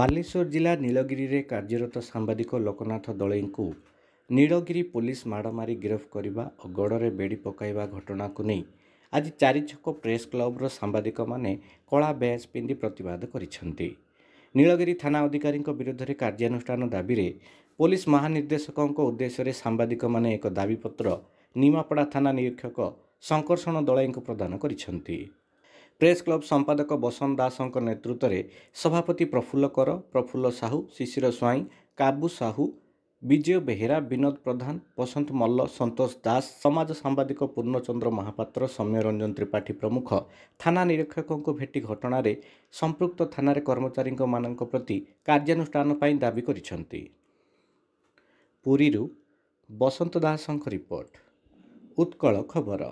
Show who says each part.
Speaker 1: ବାଲେଶ୍ୱର ଜିଲ୍ଲା ନୀଳଗିରିରେ କାର୍ଯ୍ୟରତ ସାମ୍ବାଦିକ ଲୋକନାଥ ଦଳେଇଙ୍କୁ ନୀଳଗିରି ପୋଲିସ ମାଡ଼ ମାରି ଗିରଫ କରିବା ଓ ଗଡ଼ରେ ବେଡ଼ି ପକାଇବା ଘଟଣାକୁ ନେଇ ଆଜି ଚାରି ଛକ ପ୍ରେସ୍ କ୍ଲବର ସାମ୍ବାଦିକମାନେ କଳା ବ୍ୟାଜ୍ ପିନ୍ଧି ପ୍ରତିବାଦ କରିଛନ୍ତି ନୀଳଗିରି ଥାନା ଅଧିକାରୀଙ୍କ ବିରୁଦ୍ଧରେ କାର୍ଯ୍ୟାନୁଷ୍ଠାନ ଦାବିରେ ପୋଲିସ ମହାନିର୍ଦ୍ଦେଶକଙ୍କ ଉଦ୍ଦେଶ୍ୟରେ ସାମ୍ବାଦିକମାନେ ଏକ ଦାବିପତ୍ର ନିମାପଡ଼ା ଥାନା ନିରୀକ୍ଷକ ଶଙ୍କର୍ଷଣ ଦଳେଇଙ୍କୁ ପ୍ରଦାନ କରିଛନ୍ତି ପ୍ରେସ୍ କ୍ଲବ୍ ସମ୍ପାଦକ ବସନ୍ତ ଦାସଙ୍କ ନେତୃତ୍ୱରେ ସଭାପତି ପ୍ରଫୁଲ୍ଲ କର ପ୍ରଫୁଲ୍ଲ ସାହୁ ଶିଶିର ସ୍ୱାଇଁ କାବୁ ସାହୁ ବିଜୟ ବେହେରା ବିନୋଦ ପ୍ରଧାନ ବସନ୍ତ ମଲ୍ଲ ସନ୍ତୋଷ ଦାସ ସମାଜ ସାମ୍ବାଦିକ ପୂର୍ଣ୍ଣଚନ୍ଦ୍ର ମହାପାତ୍ର ସୌମ୍ୟ ରଞ୍ଜନ ତ୍ରିପାଠୀ ପ୍ରମୁଖ ଥାନା ନିରୀକ୍ଷକଙ୍କୁ ଭେଟି ଘଟଣାରେ ସମ୍ପୃକ୍ତ ଥାନାରେ କର୍ମଚାରୀଙ୍କମାନଙ୍କ ପ୍ରତି କାର୍ଯ୍ୟାନୁଷ୍ଠାନ ପାଇଁ ଦାବି କରିଛନ୍ତି ପୁରୀରୁ ବସନ୍ତ ଦାସଙ୍କ ରିପୋର୍ଟ ଉତ୍କଳ ଖବର